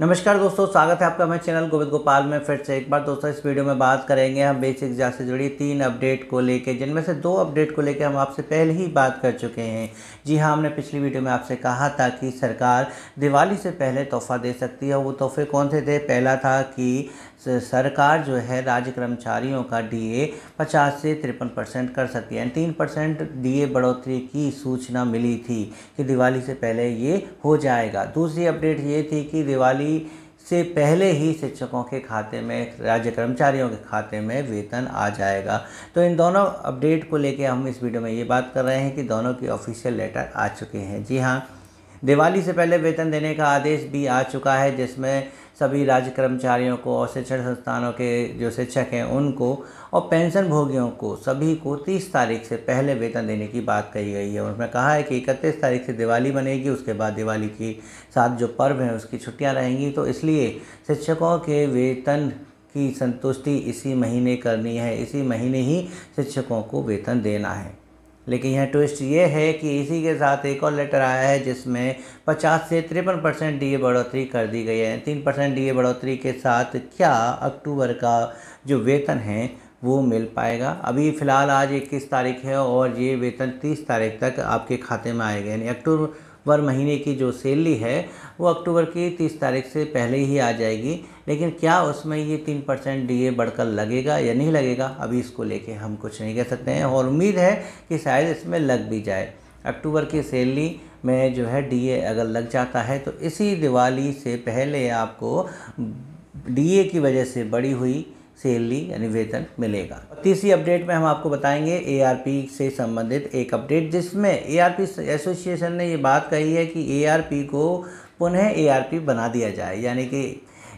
नमस्कार दोस्तों स्वागत है आपका हमारे चैनल गोविंद गोपाल में फिर से एक बार दोस्तों इस वीडियो में बात करेंगे हम बेसिक एग्जाम से जुड़ी तीन अपडेट को लेके जिनमें से दो अपडेट को लेके हम आपसे पहले ही बात कर चुके हैं जी हाँ हमने पिछली वीडियो में आपसे कहा था कि सरकार दिवाली से पहले तोहफा दे सकती है वो तोहफे कौन से थे पहला था कि सरकार जो है राज्य कर्मचारियों का डी ए से तिरपन परसेंट कर सकती है तीन परसेंट डी बढ़ोतरी की सूचना मिली थी कि दिवाली से पहले ये हो जाएगा दूसरी अपडेट ये थी कि दिवाली जारी से पहले ही शिक्षकों के खाते में राज्य कर्मचारियों के खाते में वेतन आ जाएगा तो इन दोनों अपडेट को लेकर हम इस वीडियो में ये बात कर रहे हैं कि दोनों की ऑफिशियल लेटर आ चुके हैं जी हाँ दिवाली से पहले वेतन देने का आदेश भी आ चुका है जिसमें सभी राज्य कर्मचारियों को और शिक्षण संस्थानों के जो शिक्षक हैं उनको और पेंशन भोगियों को सभी को 30 तारीख से पहले वेतन देने की बात कही गई है उसमें कहा है कि इकतीस तारीख से दिवाली बनेगी उसके बाद दिवाली के साथ जो पर्व हैं उसकी छुट्टियां रहेंगी तो इसलिए शिक्षकों के वेतन की संतुष्टि इसी महीने करनी है इसी महीने ही शिक्षकों को वेतन देना है लेकिन यह ट्विस्ट ये है कि इसी के साथ एक और लेटर आया है जिसमें 50 से तिरपन परसेंट डी बढ़ोतरी कर दी गई है तीन परसेंट डी बढ़ोतरी के साथ क्या अक्टूबर का जो वेतन है वो मिल पाएगा अभी फ़िलहाल आज इक्कीस तारीख है और ये वेतन तीस तारीख तक आपके खाते में आएगा यानी अक्टूबर वर महीने की जो सैलरी है वो अक्टूबर की तीस तारीख से पहले ही आ जाएगी लेकिन क्या उसमें ये तीन परसेंट डी बढ़कर लगेगा या नहीं लगेगा अभी इसको लेके हम कुछ नहीं कह सकते हैं और उम्मीद है कि शायद इसमें लग भी जाए अक्टूबर की सैलरी में जो है डी अगर लग जाता है तो इसी दिवाली से पहले आपको डी की वजह से बड़ी हुई सैलरी यानी वेतन मिलेगा तीसरी अपडेट में हम आपको बताएंगे एआरपी से संबंधित एक अपडेट जिसमें एआरपी एसोसिएशन ने ये बात कही है कि एआरपी को पुनः एआरपी बना दिया जाए यानी कि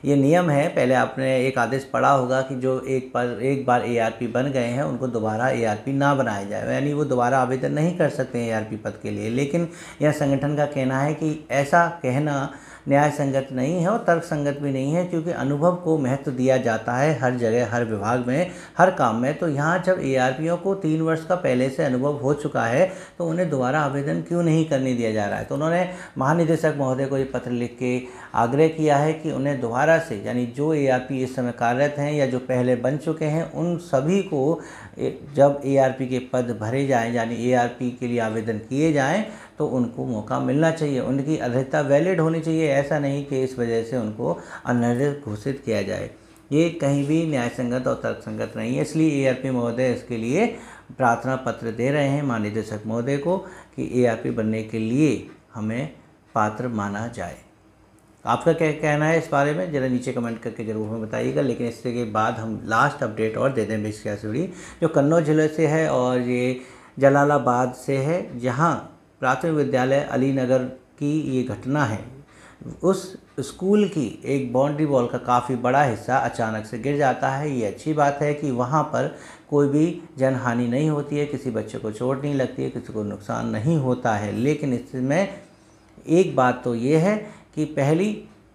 ये नियम है पहले आपने एक आदेश पढ़ा होगा कि जो एक पर एक बार एआरपी बन गए हैं उनको दोबारा एआरपी ना बनाया जाए यानी वो दोबारा आवेदन नहीं कर सकते एआरपी पद के लिए लेकिन यह संगठन का कहना है कि ऐसा कहना न्याय संगत नहीं है और तर्क संगत भी नहीं है क्योंकि अनुभव को महत्व दिया जाता है हर जगह हर विभाग में हर काम में तो यहाँ जब ए को तीन वर्ष का पहले से अनुभव हो चुका है तो उन्हें दोबारा आवेदन क्यों नहीं करने दिया जा रहा है तो उन्होंने महानिदेशक महोदय को ये पत्र लिख के आग्रह किया है कि उन्हें दोबारा से यानी जो ए इस समय कार्यरत हैं या जो पहले बन चुके हैं उन सभी को जब ए के पद भरे जाएँ यानी ए के लिए आवेदन किए जाएँ तो उनको मौका मिलना चाहिए उनकी अर्हता वैलिड होनी चाहिए ऐसा नहीं कि इस वजह से उनको अनर्हत घोषित किया जाए ये कहीं भी न्याय संगत और तर्कसंगत नहीं है इसलिए ए आर पी महोदय इसके लिए प्रार्थना पत्र दे रहे हैं महानिदेशक महोदय को कि ए आर पी बनने के लिए हमें पात्र माना जाए आपका क्या कहना है इस बारे में जरा नीचे कमेंट करके जरूर हमें बताइएगा लेकिन इसके बाद हम लास्ट अपडेट और दे दें बिस्किया जो कन्नौज जिले से है और ये जलालाबाद से है जहाँ प्राथमिक विद्यालय अली नगर की ये घटना है उस स्कूल की एक बाउंड्री वॉल का काफ़ी बड़ा हिस्सा अचानक से गिर जाता है ये अच्छी बात है कि वहाँ पर कोई भी जनहानि नहीं होती है किसी बच्चे को चोट नहीं लगती है किसी को नुकसान नहीं होता है लेकिन इसमें एक बात तो ये है कि पहली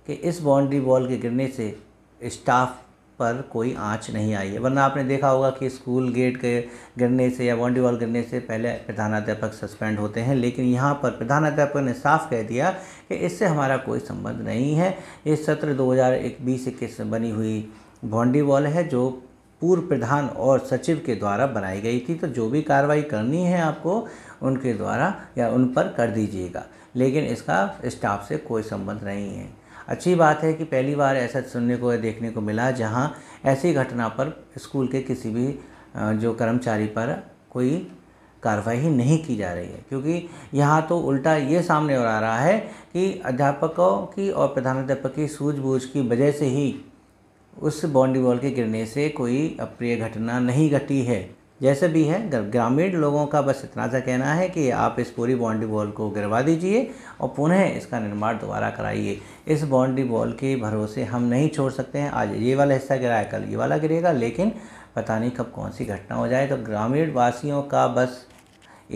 कि इस बाउंड्री वॉल के गिरने से स्टाफ पर कोई आँच नहीं आई है वरना आपने देखा होगा कि स्कूल गेट के गिरने से या बाउंड्री वॉल गिरने से पहले प्रधानाध्यापक सस्पेंड होते हैं लेकिन यहाँ पर प्रधानाध्यापक ने साफ कह दिया कि इससे हमारा कोई संबंध नहीं है ये सत्र दो हज़ार इक्कीस में बनी हुई बाउंड्री वॉल है जो पूर्व प्रधान और सचिव के द्वारा बनाई गई थी तो जो भी कार्रवाई करनी है आपको उनके द्वारा या उन पर कर दीजिएगा लेकिन इसका स्टाफ से कोई संबंध नहीं है अच्छी बात है कि पहली बार ऐसा सुनने को या देखने को मिला जहां ऐसी घटना पर स्कूल के किसी भी जो कर्मचारी पर कोई कार्रवाई नहीं की जा रही है क्योंकि यहाँ तो उल्टा ये सामने और आ रहा है कि अध्यापकों की और प्रधानाध्यापक की सूझबूझ की वजह से ही उस बाउंड्री वॉल के गिरने से कोई अप्रिय घटना नहीं घटी है जैसे भी है ग्रामीण लोगों का बस इतना सा कहना है कि आप इस पूरी बाउंड्री वॉल को गिरवा दीजिए और पुनः इसका निर्माण दोबारा कराइए इस बाउंड्री वॉल के भरोसे हम नहीं छोड़ सकते हैं आज ये वाला हिस्सा गिराया कल ये वाला गिरेगा लेकिन पता नहीं कब कौन सी घटना हो जाए तो ग्रामीण वासियों का बस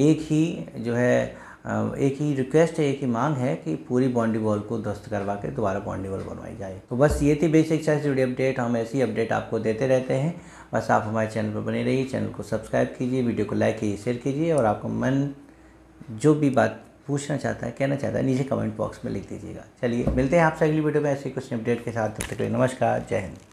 एक ही जो है एक ही रिक्वेस्ट है एक ही मांग है कि पूरी बाउंड्री वॉल को ध्वस्त करवा के दोबारा बाउंड्री वॉल बनवाई जाए तो बस ये थी बेसिक साइंस जुड़ी अपडेट हम ऐसी अपडेट आपको देते रहते हैं बस आप हमारे चैनल पर बने रहिए चैनल को सब्सक्राइब कीजिए वीडियो को लाइक कीजिए शेयर कीजिए और आपका मन जो भी बात पूछना चाहता है कहना चाहता है नीचे कमेंट बॉक्स में लिख दीजिएगा चलिए मिलते हैं आपसे अगली वीडियो में ऐसे कुछ अपडेट के साथ तब तक नमस्कार जय हिंद